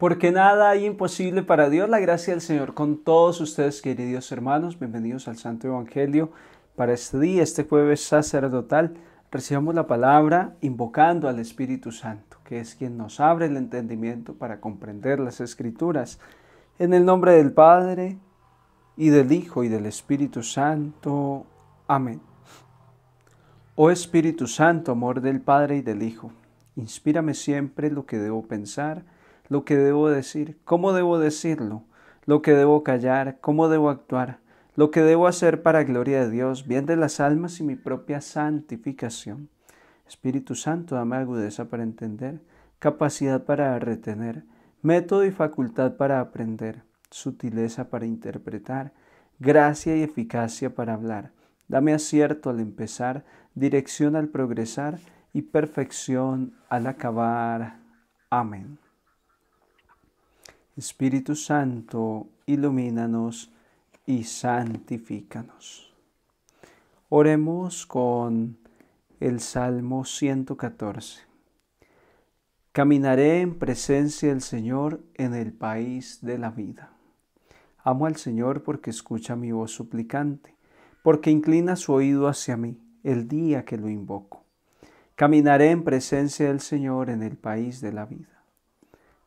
Porque nada hay imposible para Dios. La gracia del Señor con todos ustedes, queridos hermanos. Bienvenidos al Santo Evangelio para este día, este jueves sacerdotal. Recibamos la palabra invocando al Espíritu Santo, que es quien nos abre el entendimiento para comprender las Escrituras. En el nombre del Padre, y del Hijo, y del Espíritu Santo. Amén. Oh Espíritu Santo, amor del Padre y del Hijo, inspírame siempre lo que debo pensar lo que debo decir, cómo debo decirlo, lo que debo callar, cómo debo actuar, lo que debo hacer para gloria de Dios, bien de las almas y mi propia santificación. Espíritu Santo, dame agudeza para entender, capacidad para retener, método y facultad para aprender, sutileza para interpretar, gracia y eficacia para hablar. Dame acierto al empezar, dirección al progresar y perfección al acabar. Amén. Espíritu Santo, ilumínanos y santifícanos. Oremos con el Salmo 114. Caminaré en presencia del Señor en el país de la vida. Amo al Señor porque escucha mi voz suplicante, porque inclina su oído hacia mí el día que lo invoco. Caminaré en presencia del Señor en el país de la vida.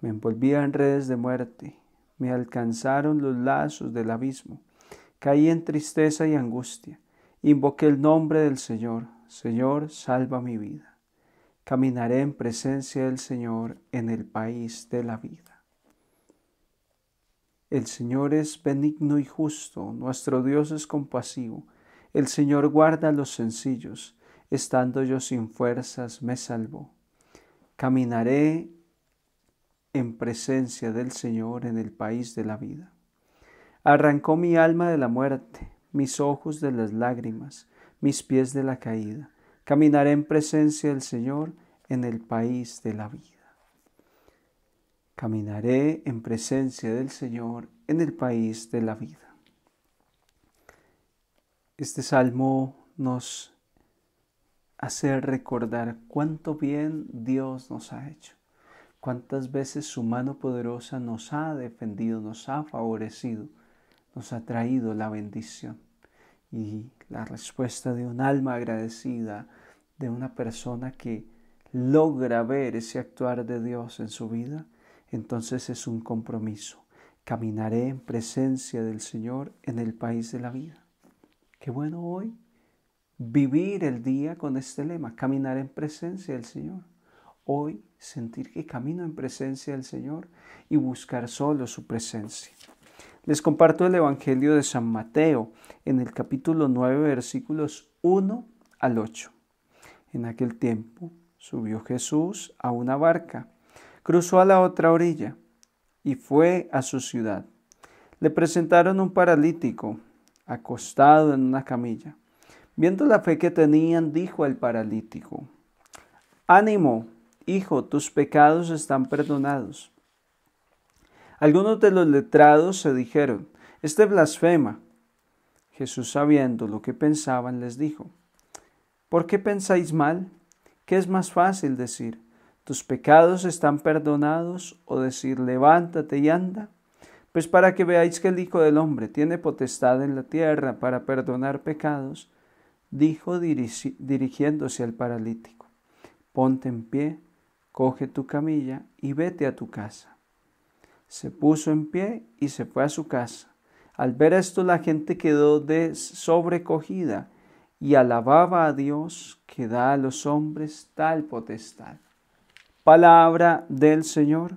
Me envolvía en redes de muerte, me alcanzaron los lazos del abismo, caí en tristeza y angustia, invoqué el nombre del Señor, Señor, salva mi vida. Caminaré en presencia del Señor en el país de la vida. El Señor es benigno y justo, nuestro Dios es compasivo. El Señor guarda a los sencillos, estando yo sin fuerzas me salvó. Caminaré en presencia del Señor en el país de la vida. Arrancó mi alma de la muerte, mis ojos de las lágrimas, mis pies de la caída. Caminaré en presencia del Señor en el país de la vida. Caminaré en presencia del Señor en el país de la vida. Este salmo nos hace recordar cuánto bien Dios nos ha hecho cuántas veces su mano poderosa nos ha defendido, nos ha favorecido, nos ha traído la bendición. Y la respuesta de un alma agradecida, de una persona que logra ver ese actuar de Dios en su vida, entonces es un compromiso. Caminaré en presencia del Señor en el país de la vida. Qué bueno hoy vivir el día con este lema, caminar en presencia del Señor hoy sentir que camino en presencia del Señor y buscar solo su presencia. Les comparto el Evangelio de San Mateo en el capítulo 9 versículos 1 al 8. En aquel tiempo subió Jesús a una barca, cruzó a la otra orilla y fue a su ciudad. Le presentaron un paralítico acostado en una camilla. Viendo la fe que tenían, dijo al paralítico, Ánimo, Hijo, tus pecados están perdonados. Algunos de los letrados se dijeron, Este blasfema. Jesús, sabiendo lo que pensaban, les dijo, ¿por qué pensáis mal? ¿Qué es más fácil decir, tus pecados están perdonados? o decir, levántate y anda? Pues para que veáis que el Hijo del Hombre tiene potestad en la tierra para perdonar pecados, dijo dirigiéndose al paralítico, ponte en pie, coge tu camilla y vete a tu casa. Se puso en pie y se fue a su casa. Al ver esto la gente quedó de sobrecogida y alababa a Dios que da a los hombres tal potestad. Palabra del Señor,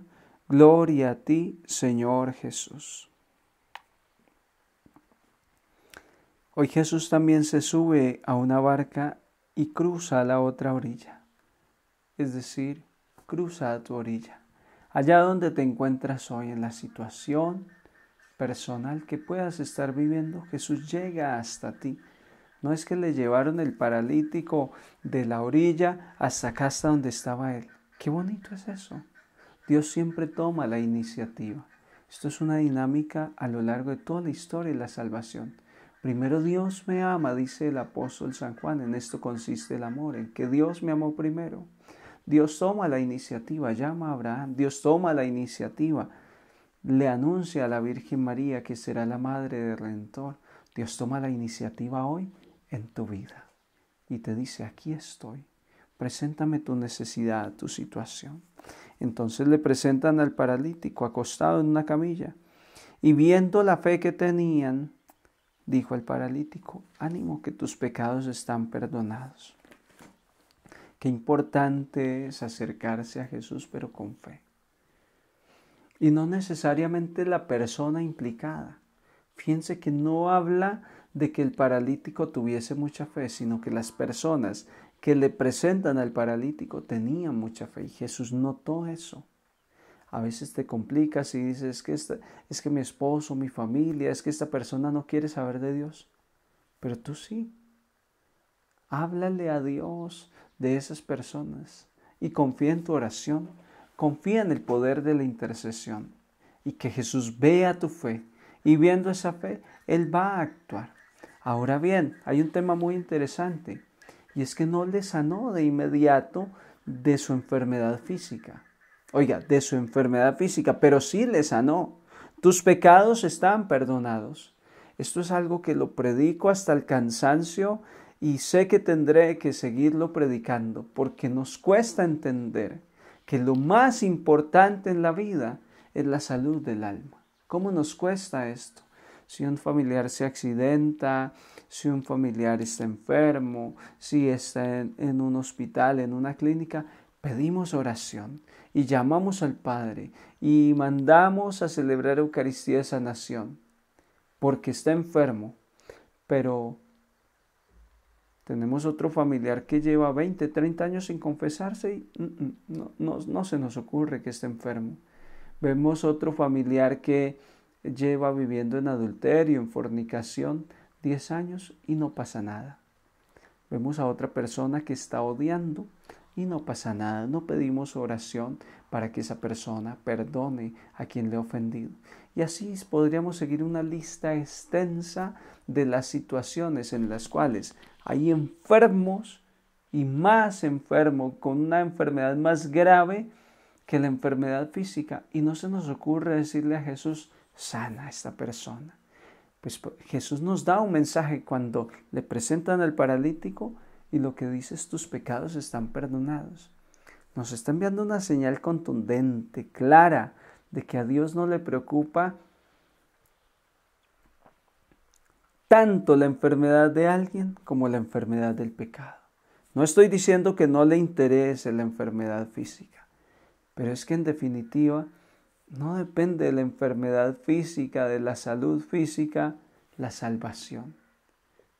gloria a ti, Señor Jesús. Hoy Jesús también se sube a una barca y cruza a la otra orilla, es decir, cruza a tu orilla. Allá donde te encuentras hoy en la situación personal que puedas estar viviendo, Jesús llega hasta ti. No es que le llevaron el paralítico de la orilla hasta acá, hasta donde estaba él. Qué bonito es eso. Dios siempre toma la iniciativa. Esto es una dinámica a lo largo de toda la historia y la salvación. Primero Dios me ama, dice el apóstol San Juan. En esto consiste el amor, en que Dios me amó primero. Dios toma la iniciativa, llama a Abraham, Dios toma la iniciativa, le anuncia a la Virgen María que será la madre del Redentor. Dios toma la iniciativa hoy en tu vida y te dice, aquí estoy, preséntame tu necesidad, tu situación. Entonces le presentan al paralítico acostado en una camilla y viendo la fe que tenían, dijo al paralítico, ánimo que tus pecados están perdonados. Qué importante es acercarse a Jesús, pero con fe. Y no necesariamente la persona implicada. Fíjense que no habla de que el paralítico tuviese mucha fe, sino que las personas que le presentan al paralítico tenían mucha fe y Jesús notó eso. A veces te complicas y dices, es que, es que mi esposo, mi familia, es que esta persona no quiere saber de Dios. Pero tú sí. Háblale a Dios, de esas personas y confía en tu oración, confía en el poder de la intercesión y que Jesús vea tu fe y viendo esa fe, Él va a actuar. Ahora bien, hay un tema muy interesante y es que no le sanó de inmediato de su enfermedad física. Oiga, de su enfermedad física, pero sí le sanó. Tus pecados están perdonados. Esto es algo que lo predico hasta el cansancio y sé que tendré que seguirlo predicando porque nos cuesta entender que lo más importante en la vida es la salud del alma. ¿Cómo nos cuesta esto? Si un familiar se accidenta, si un familiar está enfermo, si está en, un hospital, en una clínica, pedimos oración y llamamos al Padre y mandamos a celebrar Eucaristía de esa nación porque está enfermo, pero tenemos otro familiar que lleva 20, 30 años sin confesarse y no, se nos ocurre que esté enfermo. Vemos otro familiar que lleva viviendo en adulterio, en fornicación, 10 años y no pasa nada. Vemos a otra persona que está odiando, y no pasa nada. No pedimos oración para que esa persona perdone a quien le ha ofendido. Y así podríamos seguir una lista extensa de las situaciones en las cuales hay enfermos y más enfermos con una enfermedad más grave que la enfermedad física y no se nos ocurre decirle a Jesús, sana a esta persona. Pues, pues Jesús nos da un mensaje cuando le presentan al paralítico, y lo que dices tus pecados están perdonados. Nos está enviando una señal contundente, clara, de que a Dios no le preocupa tanto la enfermedad de alguien como la enfermedad del pecado. No estoy diciendo que no le interese la enfermedad física, pero es que en definitiva no depende de la enfermedad física, de la salud física, la salvación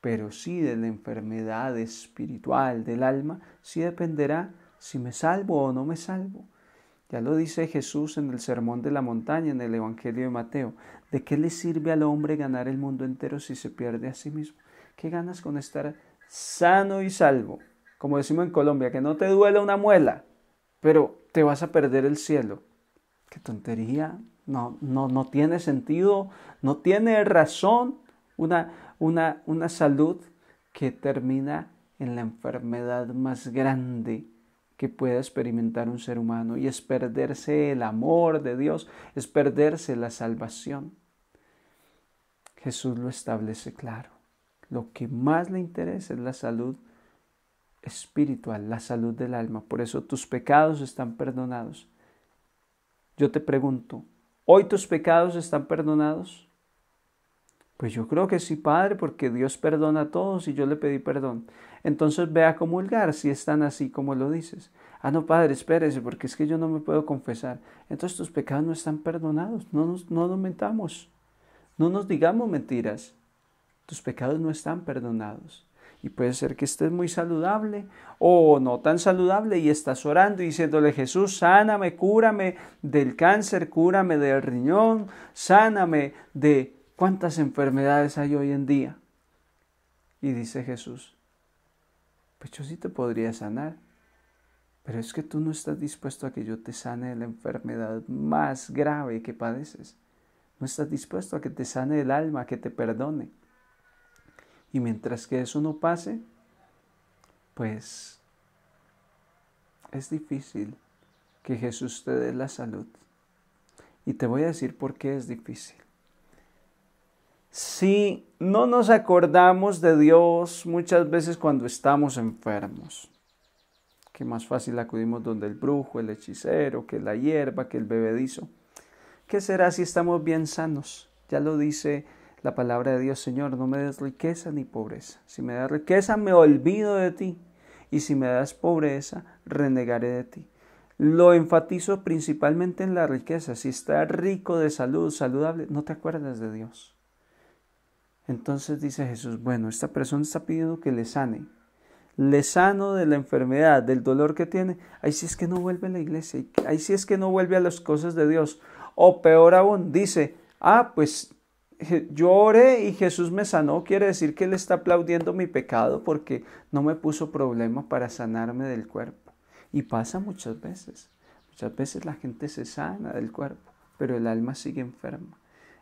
pero sí de la enfermedad espiritual del alma, sí dependerá si me salvo o no me salvo. Ya lo dice Jesús en el Sermón de la Montaña, en el Evangelio de Mateo. ¿De qué le sirve al hombre ganar el mundo entero si se pierde a sí mismo? ¿Qué ganas con estar sano y salvo? Como decimos en Colombia, que no te duela una muela, pero te vas a perder el cielo. Qué tontería. No, no, no tiene sentido, no tiene razón una, salud que termina en la enfermedad más grande que pueda experimentar un ser humano y es perderse el amor de Dios, es perderse la salvación. Jesús lo establece claro. Lo que más le interesa es la salud espiritual, la salud del alma. Por eso tus pecados están perdonados. Yo te pregunto, ¿hoy tus pecados están perdonados? Pues yo creo que sí, Padre, porque Dios perdona a todos y yo le pedí perdón. Entonces ve a comulgar si están así como lo dices. Ah, no, Padre, espérese, porque es que yo no me puedo confesar. Entonces tus pecados no están perdonados. No nos, no mentamos. No nos digamos mentiras. Tus pecados no están perdonados. Y puede ser que estés muy saludable o no tan saludable y estás orando y diciéndole, Jesús, sáname, cúrame del cáncer, cúrame del riñón, sáname de ¿Cuántas enfermedades hay hoy en día? Y dice Jesús, pues yo sí te podría sanar, pero es que tú no estás dispuesto a que yo te sane de la enfermedad más grave que padeces. No estás dispuesto a que te sane el alma, que te perdone. Y mientras que eso no pase, pues es difícil que Jesús te dé la salud. Y te voy a decir por qué es difícil si no nos acordamos de Dios muchas veces cuando estamos enfermos. Que más fácil acudimos donde el brujo, el hechicero, que la hierba, que el bebedizo. ¿Qué será si estamos bien sanos? Ya lo dice la palabra de Dios, Señor, no me des riqueza ni pobreza. Si me das riqueza, me olvido de ti. Y si me das pobreza, renegaré de ti. Lo enfatizo principalmente en la riqueza. Si estás rico de salud, saludable, no te acuerdas de Dios. Entonces dice Jesús, bueno, esta persona está pidiendo que le sane. Le sano de la enfermedad, del dolor que tiene. Ahí sí es que no vuelve a la iglesia. Ahí sí es que no vuelve a las cosas de Dios. O peor aún, dice, ah, pues yo oré y Jesús me sanó. Quiere decir que Él está aplaudiendo mi pecado porque no me puso problema para sanarme del cuerpo. Y pasa muchas veces. Muchas veces la gente se sana del cuerpo, pero el alma sigue enferma.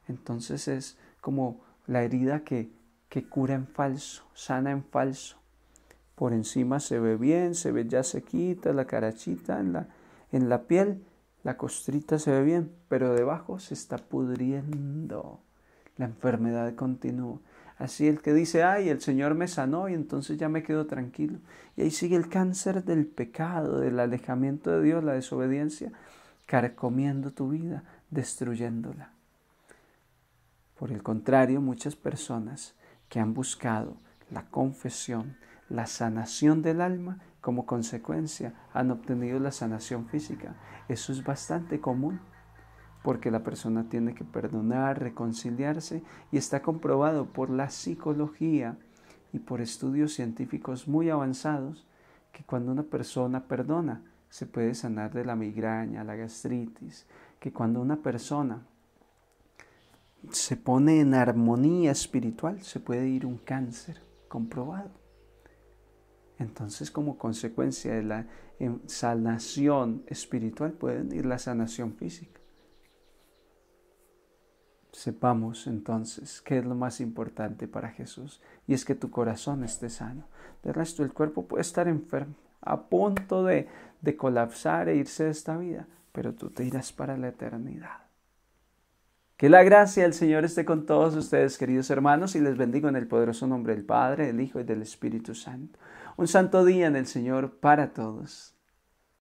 Entonces es como la herida que, que cura en falso, sana en falso. Por encima se ve bien, se ve ya sequita, la carachita en la, en la piel, la costrita se ve bien, pero debajo se está pudriendo. La enfermedad continúa. Así el que dice, ay, el Señor me sanó y entonces ya me quedo tranquilo. Y ahí sigue el cáncer del pecado, del alejamiento de Dios, la desobediencia, carcomiendo tu vida, destruyéndola. Por el contrario, muchas personas que han buscado la confesión, la sanación del alma, como consecuencia han obtenido la sanación física. Eso es bastante común porque la persona tiene que perdonar, reconciliarse y está comprobado por la psicología y por estudios científicos muy avanzados que cuando una persona perdona se puede sanar de la migraña, la gastritis, que cuando una persona se pone en armonía espiritual, se puede ir un cáncer comprobado. Entonces, como consecuencia de la em, sanación espiritual, puede ir la sanación física. Sepamos entonces qué es lo más importante para Jesús y es que tu corazón esté sano. De resto, el cuerpo puede estar enfermo, a punto de, de colapsar e irse de esta vida, pero tú te irás para la eternidad. Que la gracia del Señor esté con todos ustedes, queridos hermanos, y les bendigo en el poderoso nombre del Padre, del Hijo y del Espíritu Santo. Un santo día en el Señor para todos.